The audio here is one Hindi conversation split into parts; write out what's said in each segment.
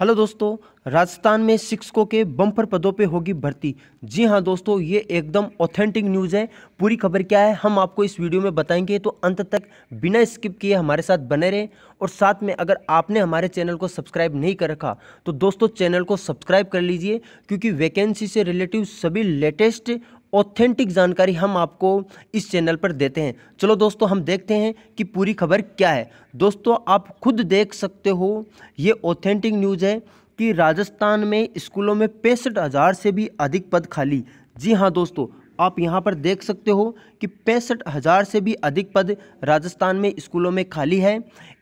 हेलो दोस्तों राजस्थान में शिक्षकों के बम्पर पदों पे होगी भर्ती जी हाँ दोस्तों ये एकदम ऑथेंटिक न्यूज़ है पूरी खबर क्या है हम आपको इस वीडियो में बताएंगे तो अंत तक बिना स्किप किए हमारे साथ बने रहें और साथ में अगर आपने हमारे चैनल को सब्सक्राइब नहीं कर रखा तो दोस्तों चैनल को सब्सक्राइब कर लीजिए क्योंकि वैकेंसी से रिलेटिव सभी लेटेस्ट ऑथेंटिक जानकारी हम आपको इस चैनल पर देते हैं चलो दोस्तों हम देखते हैं कि पूरी खबर क्या है दोस्तों आप खुद देख सकते हो ये ऑथेंटिक न्यूज़ है कि राजस्थान में स्कूलों में पैंसठ हज़ार से भी अधिक पद खाली जी हाँ दोस्तों आप यहाँ पर देख सकते हो कि पैंसठ हज़ार से भी अधिक पद राजस्थान में स्कूलों में खाली है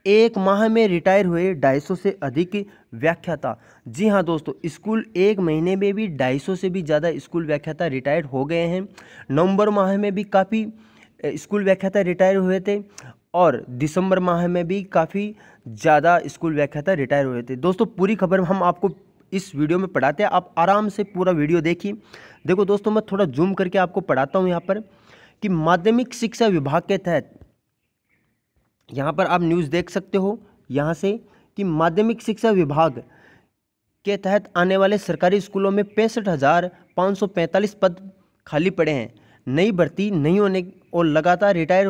एक माह में रिटायर हुए ढाई सौ से अधिक व्याख्याता जी हाँ दोस्तों स्कूल एक महीने में भी ढाई सौ से भी ज़्यादा स्कूल व्याख्याता रिटायर हो गए हैं नवंबर माह में भी काफ़ी स्कूल व्याख्याता रिटायर हुए थे और दिसंबर माह में भी काफ़ी ज़्यादा स्कूल व्याख्याता रिटायर हुए थे दोस्तों पूरी खबर हम आपको इस वीडियो में पढ़ाते हैं आप आराम से पूरा वीडियो देखिए देखो दोस्तों मैं थोड़ा जूम करके आपको पढ़ाता हूँ यहाँ पर कि माध्यमिक शिक्षा विभाग के तहत यहाँ पर आप न्यूज़ देख सकते हो यहाँ से कि माध्यमिक शिक्षा विभाग के तहत आने वाले सरकारी स्कूलों में पैंसठ हज़ार सौ पैंतालीस पद खाली पड़े हैं नई भर्ती नहीं होने और लगातार रिटायर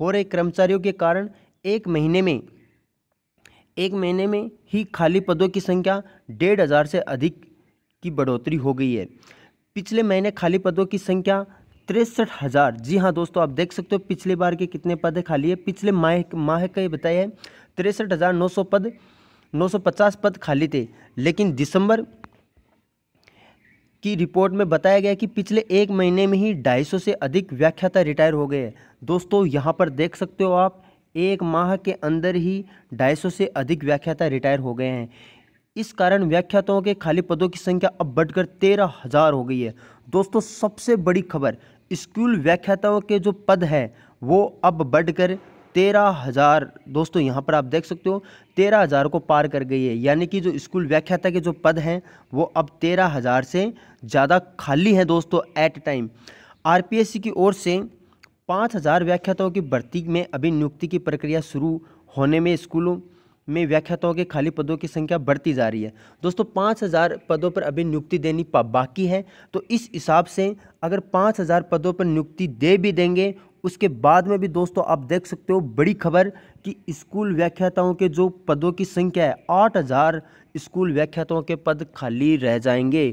हो रहे कर्मचारियों के कारण एक महीने में एक महीने में ही खाली पदों की संख्या डेढ़ हज़ार से अधिक की बढ़ोतरी हो गई है पिछले महीने खाली पदों की संख्या तिरसठ हज़ार जी हाँ दोस्तों आप देख सकते हो पिछले बार के कितने पद खाली है पिछले माह माह का ये बताया है तिरसठ हज़ार नौ सौ पद नौ सौ पचास पद खाली थे लेकिन दिसंबर की रिपोर्ट में बताया गया कि पिछले एक महीने में ही सौ से अधिक व्याख्याता रिटायर हो गए हैं दोस्तों यहाँ पर देख सकते हो आप एक माह के अंदर ही ढाई सौ से अधिक व्याख्याता रिटायर हो गए हैं इस कारण व्याख्याताओं के खाली पदों की संख्या अब बढ़कर तेरह हजार हो गई है दोस्तों सबसे बड़ी खबर स्कूल व्याख्याताओं के जो पद है वो अब बढ़कर तेरह हज़ार दोस्तों यहाँ पर आप देख सकते हो तेरह हज़ार को पार कर गई है यानी कि जो स्कूल व्याख्याता के जो पद हैं वो अब तेरह हज़ार से ज़्यादा खाली हैं दोस्तों एट टाइम सी की ओर से पाँच हज़ार व्याख्याताओं की भर्ती में अभी नियुक्ति की प्रक्रिया शुरू होने में स्कूलों में व्याख्याताओं के खाली पदों की संख्या बढ़ती जा रही है दोस्तों पाँच हज़ार पदों पर अभी नियुक्ति देनी बाकी है तो इस हिसाब से अगर पाँच हज़ार पदों पर नियुक्ति दे भी देंगे उसके बाद में भी दोस्तों आप देख सकते हो बड़ी खबर कि स्कूल व्याख्याताओं के जो पदों की संख्या है आठ हज़ार स्कूल व्याख्याताओं के पद खाली रह जाएंगे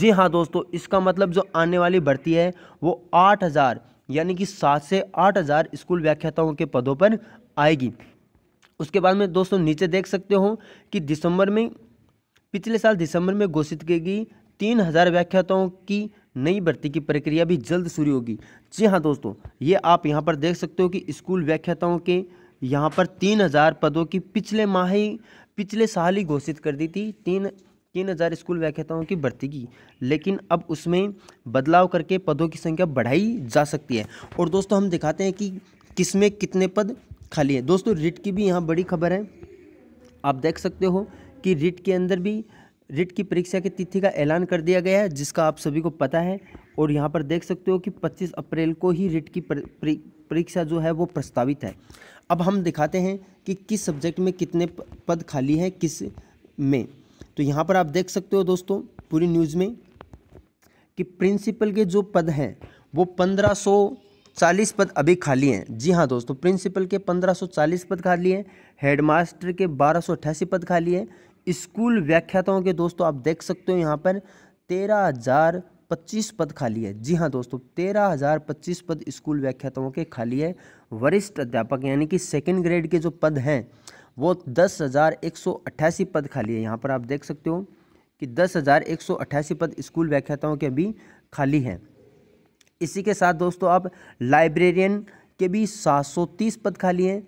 जी हाँ दोस्तों इसका मतलब जो आने वाली भर्ती है वो आठ हज़ार यानी कि सात से आठ हज़ार स्कूल व्याख्याताओं के पदों पर आएगी उसके बाद में दोस्तों नीचे देख सकते हो कि दिसंबर में पिछले साल दिसंबर में घोषित की गई तीन हज़ार व्याख्याताओं की नई भर्ती की प्रक्रिया भी जल्द शुरू होगी जी हाँ दोस्तों ये आप यहाँ पर देख सकते हो कि स्कूल व्याख्याताओं के यहाँ पर तीन हज़ार पदों की पिछले माह ही पिछले साल ही घोषित कर दी थी तीन तीन हज़ार स्कूल व्याख्याताओं की भर्ती की लेकिन अब उसमें बदलाव करके पदों की संख्या बढ़ाई जा सकती है और दोस्तों हम दिखाते हैं कि किस में कितने पद खाली है दोस्तों रिट की भी यहाँ बड़ी खबर है आप देख सकते हो कि रिट के अंदर भी रिट की परीक्षा की तिथि का ऐलान कर दिया गया है जिसका आप सभी को पता है और यहाँ पर देख सकते हो कि 25 अप्रैल को ही रिट की परीक्षा जो है वो प्रस्तावित है अब हम दिखाते हैं कि किस सब्जेक्ट में कितने पद खाली हैं किस में तो यहाँ पर आप देख सकते हो दोस्तों पूरी न्यूज़ में कि प्रिंसिपल के जो पद हैं वो पंद्रह चालीस पद अभी खाली हैं जी हाँ दोस्तों प्रिंसिपल के पंद्रह सौ चालीस पद खाली हैं हेडमास्टर के बारह सौ अठासी पद खाली हैं स्कूल व्याख्याताओं के दोस्तों आप देख सकते हो यहाँ पर तेरह हज़ार पच्चीस पद खाली है जी हाँ दोस्तों तेरह हज़ार पच्चीस पद स्कूल व्याख्याताओं के खाली है वरिष्ठ अध्यापक यानी कि सेकेंड ग्रेड के जो पद हैं वो दस हज़ार एक सौ अट्ठासी पद खाली है यहाँ पर आप देख सकते हो कि दस हज़ार एक सौ अट्ठासी पद स्कूल व्याख्याताओं के अभी खाली हैं इसी के साथ दोस्तों आप लाइब्रेरियन के भी सात सौ तीस पद खाली हैं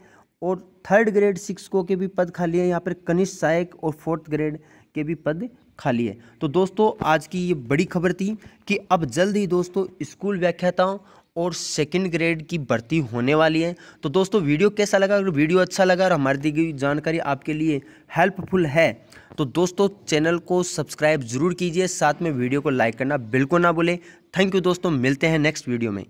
और थर्ड ग्रेड शिक्षकों के भी पद खाली हैं यहाँ पर कनिष्ठ सहायक और फोर्थ ग्रेड के भी पद खाली है तो दोस्तों आज की ये बड़ी खबर थी कि अब जल्द ही दोस्तों स्कूल व्याख्याताओं और सेकंड ग्रेड की भर्ती होने वाली है तो दोस्तों वीडियो कैसा लगा अगर वीडियो अच्छा लगा और हमारी दी गई जानकारी आपके लिए हेल्पफुल है तो दोस्तों चैनल को सब्सक्राइब जरूर कीजिए साथ में वीडियो को लाइक करना बिल्कुल ना भूलें थैंक यू दोस्तों मिलते हैं नेक्स्ट वीडियो में